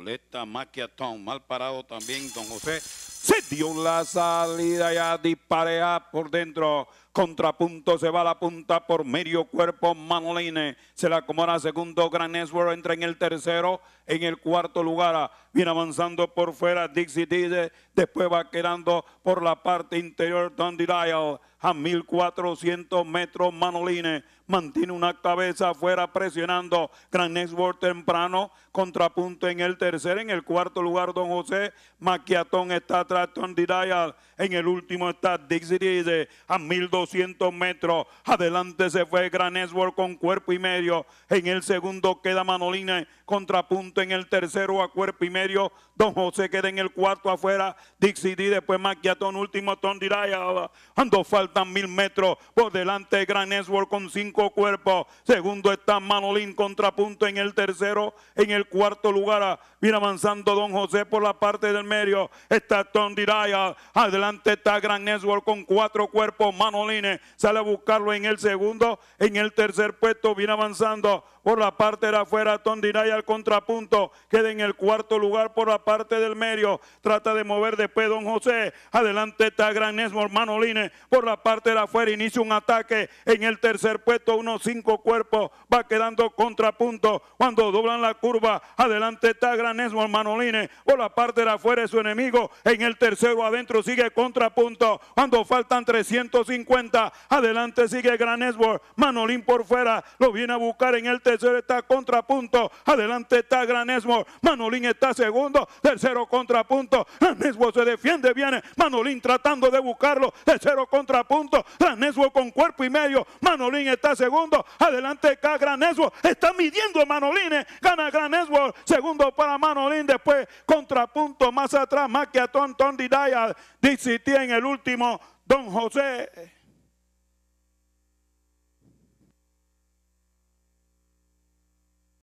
molesta Maquiatón, Mal parado también don José se dio la salida ya Disparea por dentro. Contrapunto se va a la punta por medio cuerpo. Manoline. se la acomoda segundo. Gran Network entra en el tercero. En el cuarto lugar viene avanzando por fuera. Dixie Dide. Después va quedando por la parte interior. Dandy Dial a 1400 metros. Manoline. mantiene una cabeza afuera presionando. Gran Network temprano. Contrapunto en el tercero. En el cuarto lugar, Don José Maquiatón está en el último está Dixie dice a 1200 metros. Adelante se fue Gran Network con cuerpo y medio. En el segundo queda Manolina eh, contrapunto. En el tercero a cuerpo y medio. Don José queda en el cuarto afuera. Dixie D, después Maquiatón, último a Dial. cuando faltan mil metros. Por delante Gran Network con cinco cuerpos. Segundo está Manolín contrapunto en el tercero. En el cuarto lugar viene ah, avanzando Don José por la parte del medio. Está diraya Adelante está Gran Network con cuatro cuerpos. Manoline sale a buscarlo en el segundo. En el tercer puesto viene avanzando por la parte de afuera, Tondiraya al contrapunto, queda en el cuarto lugar por la parte del medio, trata de mover después Don José, adelante está Gran Network, Manoline. por la parte de afuera, inicia un ataque en el tercer puesto, unos cinco cuerpos, va quedando contrapunto, cuando doblan la curva, adelante está Gran Network, Manoline, por la parte de afuera es su enemigo, en el el tercero adentro sigue contrapunto. Cuando faltan 350, adelante sigue Gran Esbor. Manolín por fuera, lo viene a buscar en el tercero, está contrapunto. Adelante está Gran Manolín está segundo, tercero contrapunto. Gran se defiende, viene Manolín tratando de buscarlo. Tercero contrapunto. Gran con cuerpo y medio. Manolín está segundo, adelante está Gran Está midiendo Manolín, eh. gana Gran Esbor. Segundo para Manolín, después contrapunto más atrás, más que don Didaya, dice tiene el último, don José